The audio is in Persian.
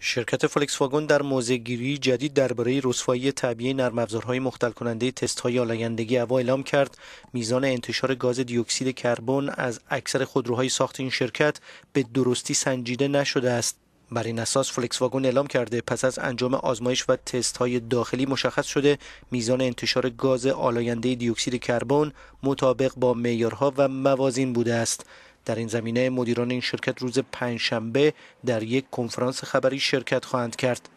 شرکت فولکس واگن در موضعگیری جدید درباره رسوایی طبیعی نرم افزارهای مختل کننده تست های آلایندگی هوا اعلام کرد میزان انتشار گاز دی اکسید کربن از اکثر خودروهای ساخت این شرکت به درستی سنجیده نشده است بر این اساس فلکس واگن اعلام کرده پس از انجام آزمایش و تست های داخلی مشخص شده میزان انتشار گاز آلاینده دیوکسید کربن مطابق با معیارها و موازین بوده است در این زمینه مدیران این شرکت روز پنجشنبه در یک کنفرانس خبری شرکت خواهند کرد